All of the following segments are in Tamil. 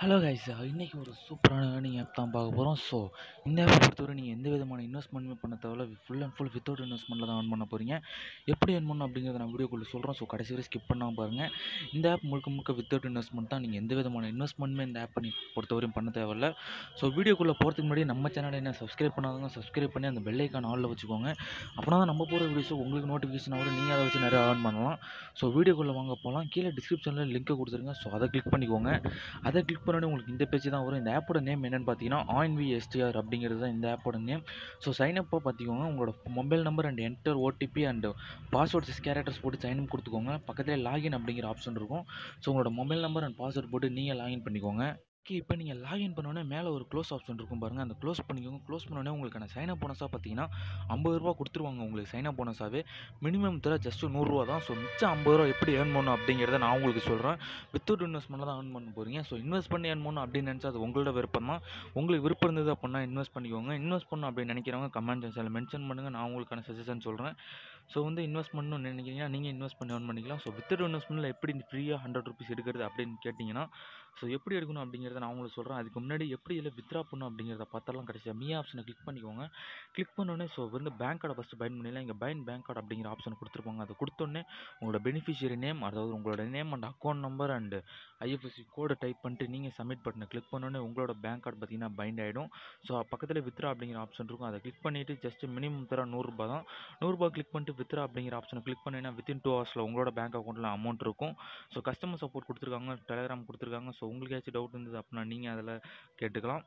ஹலோ கைஸ் இன்றைக்கி ஒரு சூப்பரான ஏர்னிங் ஆப் தான் பார்க்க போகிறோம் ஸோ இந்த ஆப்பை பொறுத்தவரை நீங்கள் எந்த விதமான இன்வெஸ்ட்மெண்ட்மே பண்ண தேவையில்ல ஃபுல் அண்ட் ஃபுல் வித்தவுட் இன்வெஸ்ட்மெண்ட்டில் தான் ஏர்ன் பண்ண போகிறீங்க எப்படி ஏர்ன் பண்ணணும் அப்படிங்கிறத நான் வீடியோக்குள்ளே சொல்கிறேன் ஸோ கடைசி வரை ஸ்கிப் பண்ணாமல் பாருங்கள் இந்த ஆப் முழுக்க முழுக்க வித்தவுட் இன்வெஸ்ட்மெண்ட் தான் நீங்கள் எந்த விதமான இன்வெஸ்ட்மெண்ட்டுமே இந்த ஆப்பை நீங்கள் பொறுத்தவரையும் பண்ண தேவையில்ல ஸோ வீடியோக்குள்ளே போகிறதுக்கு முன்னாடி நம்ம சேனலை என்ன சப்ஸ்கிரைப் பண்ணாதவங்க சப்ஸ்கிரைப் பண்ணி அந்த பெல்லைக்கான ஆளில் வச்சுக்கோங்க அப்படின்னா தான் நம்ம போகிற வீடியோஸ் உங்களுக்கு நோட்டிஃபிகேஷன் வரும் நீங்கள் அதை வச்சு நிறையா ஏர்ன் பண்ணலாம் ஸோ வீடியோக்குள்ளே வாங்க போகலாம் கீழே டிஸ்கிரிப்ஷனில் லிங்க்கை கொடுத்துருங்க ஸோ அதை கிளிக் பண்ணிக்கோங்க அதை கிளிக் பண்ணணும் உங்களுக்கு இந்த பேஜ் தான் வரும் இந்த ஆப்போட நேம் என்னென்னு பார்த்தீங்கன்னா ஆன் விஎஸ்டிஆர் அப்படிங்கிறது தான் இந்த ஆப்போட நேம் ஸோ சைன் அப்போ பார்த்திக்கோங்க உங்களோட mobile number and enter OTP and password six characters போட்டு சைன் அப் கொடுத்துக்கோங்க பக்கத்தில் லாகின் அப்படிங்கிற ஆப்ஷன் இருக்கும் ஸோ உங்களோட மொபைல் நம்பர் அண்ட் பாஸ்வேர்ட் போட்டு நீங்கள் லாகின் பண்ணிக்கோங்க ஓகே இப்போ நீங்கள் லாகின் பண்ணோன்னே மேலே ஒரு க்ளோஸ் ஆப்ஷன் இருக்கும் பாருங்கள் அந்த க்ளோஸ் பண்ணிக்கோங்க க்ளோஸ் பண்ணோடனே உங்களுக்கான சைன் அப் போனஸாக பார்த்தீங்கன்னா ஐம்பது ரூபா கொடுத்துருவாங்க உங்களுக்கு சைன் அப் போனஸாகவே மினிமம் தர ஜஸ்ட்டு நூறுரூவா தான் ஸோ மிச்சம் ஐம்பது ரூபா எப்படி ஏர்ன் பண்ணணும் அப்படிங்கிறத நான் உங்களுக்கு சொல்கிறேன் வித்தவுட் இன்வெஸ்ட்மெண்ட் தான் ஏர்ன் பண்ண போகிறீங்க ஸோ இன்வெஸ்ட் பண்ணி ஏர்ன் பண்ணணும் அப்படின்னு நினச்சா அது உங்களோட விருப்பம் தான் உங்களுக்கு விருப்பம் இருந்தது அப்படின்னா இன்வெஸ்ட் பண்ணிக்கோங்க இன்வெஸ்ட் பண்ணணும் அப்படின்னு நினைக்கிறவங்க கமெண்ட் செக்ஷனில் மென்ஷன் பண்ணுங்கள் நான் உங்களுக்கான சஜஷன் சொல்கிறேன் ஸோ வந்து இன்வெஸ்ட் பண்ணணும்னு நினைக்கிறீங்கன்னா நீங்கள் இன்வெஸ்ட் பண்ணி ஏர்ன் பண்ணிக்கலாம் ஸோ வித்தவுட் இன்வெஸ்ட்மெண்ட்டில் எப்படி ஃப்ரீயாக ஹண்ட்ரட் ருபீஸ் எடுக்கிறது அப்படின்னு கேட்டிங்கன்னா ஸோ எப்படி எடுக்கணும் அப்படிங்கிறத அப்படிங்கிறத நான் உங்களுக்கு சொல்கிறேன் அதுக்கு முன்னாடி எப்படி இதில் வித்ரா பண்ணும் அப்படிங்கிறத பார்த்தாலாம் கடைசியாக மீ ஆப்ஷனை கிளிக் பண்ணிக்கோங்க கிளிக் பண்ணோன்னே ஸோ வந்து பேங்க் கார்டை ஃபஸ்ட்டு பயன் பண்ணிடலாம் இங்கே பயன் பேங்க் கார்டு அப்படிங்கிற ஆப்ஷன் கொடுத்துருப்பாங்க அதை கொடுத்தோன்னே உங்களோட பெனிஃபிஷியரி நேம் அதாவது உங்களோட name and account number and IFSC கோடை டைப் பண்ணிட்டு நீங்கள் சப்மிட் பட்டனை கிளிக் பண்ணோன்னே உங்களோட பேங்க் கார்டு பார்த்தீங்கன்னா பைண்ட் ஆகிடும் ஸோ பக்கத்தில் வித்ரா அப்படிங்கிற ஆப்ஷன் இருக்கும் அதை கிளிக் பண்ணிவிட்டு ஜஸ்ட் மினிமம் தர நூறுரூபா தான் நூறுரூபா கிளிக் பண்ணிட்டு வித்ரா அப்படிங்கிற ஆப்ஷன் கிளிக் பண்ணிங்கன்னா வித்தின் டூ ஹவர்ஸில் உங்களோட பேங்க் அக்கௌண்ட்டில் அமௌண்ட் இருக்கும் ஸோ கஸ்டமர் சப்போர்ட் கொடுத்துருக்காங்க டெலகிராம் கொடுத்துருக்காங்க ஸோ உங்களுக்கு ஏதாச்சும் டவுட் இருந்தது அப்படின்னா நீங்கள் அதில் கேட்டுக்கலாம்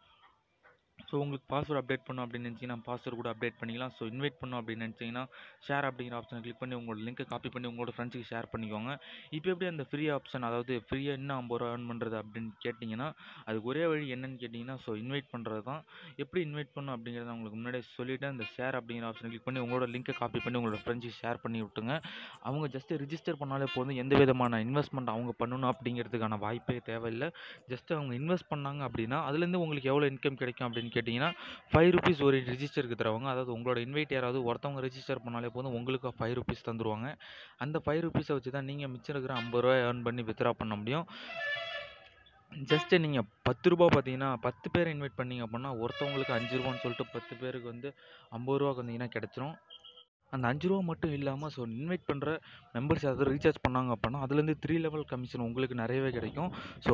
ஸோ உங்களுக்கு பாஸ்வேர்டு அப்டேட் பண்ணணும் அப்படின்னு நினச்சிங்கன்னா பாஸ்வேர்டு கூட அப்டேட் பண்ணிக்கலாம் ஸோ இன்வைட் பண்ணும் அப்படின்னு நினச்சிங்கன்னா ஷேர் அப்படிங்கிற ஆப்ஷனை கிளிக் பண்ணி உங்களோட லிங்க்கை காப்பி பண்ணி உங்களோட ஃப்ரெண்ட்ஸுக்கு ஷேர் பண்ணிக்கோங்க இப்போ எப்படி அந்த ஃப்ரீ ஆப்ஷன் அதாவது ஃப்ரீயாக இன்னும் ஐம்பது ரூபா ஏர்ன் பண்ணுறது அப்படின்னு கேட்டிங்கன்னா அதுக்கு ஒரே வழி என்னன்னு கேட்டிங்கன்னா ஸோ இன்வைட் பண்ணுறது தான் எப்படி இன்வைட் பண்ணும் அப்படிங்கிறத உங்களுக்கு முன்னாடியே சொல்லிவிட்டு அந்த ஷேர் அப்படிங்கிற ஆப்ஷனை கிளிக் பண்ணி உங்களோட லிங்க்கை காப்பி பண்ணி உங்களோட ஃப்ரெண்ட்ஸுக்கு ஷேர் பண்ணி விட்டுங்க அவங்க ஜஸ்ட் ரிஜிஸ்டர் பண்ணாலே போதும் எந்த விதமான இன்வெஸ்ட்மெண்ட் அவங்க பண்ணணும் அப்படிங்கிறதுக்கான வாய்ப்பே தேவையில்லை ஜஸ்ட் அவங்க இன்வெஸ்ட் பண்ணாங்க அப்படின்னா அதுலேருந்து உங்களுக்கு எவ்வளோ இன்கம் கிடைக்கும் அப்படின்னு கேட்டிங்கன்னா ஃபைவ் ருபீஸ் ஒரு ரிஜிஸ்டருக்கு தருவாங்க அதாவது உங்களோட இன்வைட் யாராவது ஒருத்தவங்க ரிஜிஸ்டர் பண்ணாலே போதும் உங்களுக்கு ஃபைவ் ருபீஸ் தந்துடுவாங்க அந்த ஃபைவ் ருபீஸை வச்சு தான் நீங்கள் மிச்சம் இருக்கிற ஐம்பது ரூபாய் ஏர்ன் பண்ணி வித்ரா பண்ண முடியும் ஜஸ்ட்டு நீங்கள் பத்து ரூபா பார்த்தீங்கன்னா பத்து பேர் இன்வைட் பண்ணிங்க அப்படின்னா ஒருத்தவங்களுக்கு அஞ்சு ரூபான்னு சொல்லிட்டு பத்து பேருக்கு வந்து ஐம்பது ரூபா வந்தீங்கன்னா கிடச்சிரும் அந்த அஞ்சு ரூபா மட்டும் இல்லாமல் ஸோ இன்வைட் பண்ணுற மெம்பர்ஸ் யாராவது ரீசார்ஜ் பண்ணாங்க அப்படின்னா அதுலேருந்து த்ரீ லெவல் கமிஷன் உங்களுக்கு நிறையவே கிடைக்கும் ஸோ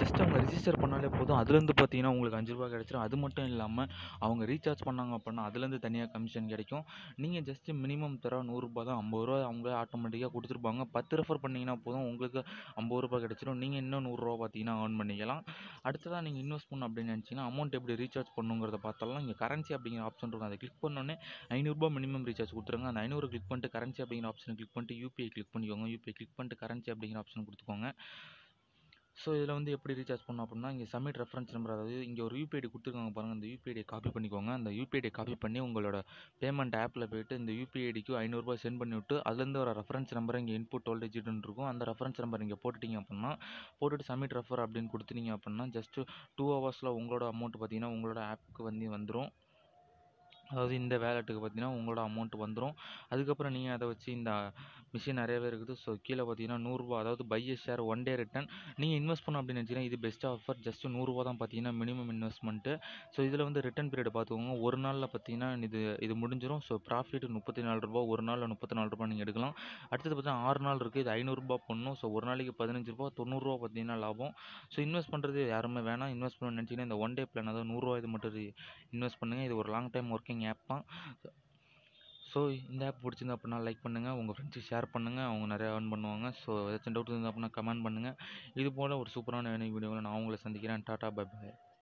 ஜஸ்ட் அவங்க ரிஜிஸ்டர் பண்ணாலே போதும் அதுலேருந்து பார்த்தீங்கன்னா உங்களுக்கு அஞ்சு ரூபா கிடச்சிரும் அது மட்டும் இல்லாமல் அவங்க ரீசார்ஜ் பண்ணாங்க அப்படின்னா அதுலேருந்து தனியாக கமிஷன் கிடைக்கும் நீங்கள் ஜஸ்ட்டு மினிமம் தர நூறுரூபா தான் ஐம்பது ரூபா அவங்களே ஆட்டோமேட்டிக்காக கொடுத்துருப்பாங்க பத்து ரெஃபர் பண்ணிங்கன்னா போதும் உங்களுக்கு ஐம்பது ரூபா கிடச்சிரும் நீங்கள் இன்னும் நூறுரூவா பார்த்தீங்கன்னா ஏர்ன் பண்ணிக்கலாம் அடுத்ததாக நீங்கள் இன்வெஸ்ட் பண்ணணும் அப்படின்னு நினச்சிங்கன்னா அமௌண்ட் எப்படி ரீசார்ஜ் பண்ணுங்கிறத பார்த்தாலும் இங்கே கரன்சி அப்படிங்கிற ஆப்ஷன் இருக்கும் அதை கிளிக் பண்ணோன்னே ஐநூறுரூபா மினிமம் ரீசார்ஜ் கொடுத்து கொடுத்துருங்க அந்த ஐநூறு கிளிக் பண்ணிட்டு கரன்சி அப்படிங்கிற ஆப்ஷன் கிளிக் பண்ணிட்டு யூபிஐ கிளிக் பண்ணிக்கோங்க யூபிஐ கிளிக் பண்ணிட்டு கரன்சி அப்படிங்கிற ஆப்ஷன் கொடுத்துக்கோங்க ஸோ இதில் வந்து எப்படி ரீசார்ஜ் பண்ணோம் அப்படின்னா இங்கே சமிட் ரெஃபரன்ஸ் நம்பர் அதாவது இங்கே ஒரு யூபிஐடி கொடுத்துருக்காங்க பாருங்கள் அந்த யூபிஐடியை காப்பி பண்ணிக்கோங்க அந்த யூபிஐடியை காப்பி பண்ணி உங்களோட பேமெண்ட் ஆப்பில் போய்ட்டு இந்த யூபிஐடிக்கு ஐநூறுரூபா சென்ட் பண்ணிவிட்டு அதுலேருந்து ஒரு ரெஃபரன்ஸ் நம்பரை இங்கே இன்புட் டோல் டிஜிட்னு இருக்கும் அந்த ரெஃபரன்ஸ் நம்பர் இங்கே போட்டுட்டிங்க அப்படின்னா போட்டுட்டு சமிட் ரெஃபர் அப்படின்னு கொடுத்துட்டீங்க அப்படின்னா ஜஸ்ட்டு டூ ஹவர்ஸில் உங்களோட அமௌண்ட் பார்த்தீங்கன்னா உங்களோட ஆப்புக்கு வந்து வந்துடும் அதாவது இந்த வேலெட்டுக்கு பார்த்தீங்கன்னா உங்களோட அமௌண்ட் வந்துடும் அதுக்கப்புறம் நீங்கள் அதை வச்சு இந்த மிஷின் நிறையவே இருக்குது ஸோ கீழே பார்த்தீங்கன்னா நூறுரூவா அதாவது பையஸ் ஷேர் ஒன் டே ரிட்டர்ன் நீங்கள் இன்வெஸ்ட் பண்ணோம் அப்படின்னு நினச்சிங்கன்னா இது பெஸ்ட் ஆஃபர் ஜஸ்ட் நூறுரூவா தான் பார்த்தீங்கன்னா மினிமம் இன்வெஸ்ட்மெண்ட்டு ஸோ இதில் வந்து ரிட்டர்ன் பீரியட் பார்த்துக்கோங்க ஒரு நாளில் பார்த்தீங்கன்னா இது இது முடிஞ்சிடும் ஸோ ப்ராஃபிட் முப்பத்தி நாலு ரூபா ஒரு நாளில் முப்பத்தி நாலு ரூபா நீங்கள் எடுக்கலாம் அடுத்தது பார்த்தீங்கன்னா ஆறு நாள் இருக்குது இது ஐநூறுரூபா பண்ணணும் ஸோ ஒரு நாளைக்கு பதினஞ்சு ரூபா தொண்ணூறுரூவா பார்த்தீங்கன்னா லாபம் ஸோ இன்வெஸ்ட் பண்ணுறது யாருமே வேணாம் இன்வெஸ்ட் பண்ணணும்னு நினச்சிங்கன்னா இந்த ஒன் டே பிளான் அதாவது நூறுரூவா இது மட்டும் இன்வெஸ்ட் பண்ணுங்கள் இது ஒரு long time working sharing app தான் ஸோ இந்த ஆப் பிடிச்சிருந்தா அப்படின்னா லைக் பண்ணுங்கள் உங்கள் ஃப்ரெண்ட்ஸுக்கு ஷேர் பண்ணுங்கள் அவங்க நிறையா ஏர்ன் பண்ணுவாங்க ஸோ ஏதாச்சும் டவுட் இருந்தால் அப்படின்னா கமெண்ட் பண்ணுங்கள் இது போல் ஒரு சூப்பரான வீடியோவில் நான் உங்களை சந்திக்கிறேன் டாட்டா பை பாய்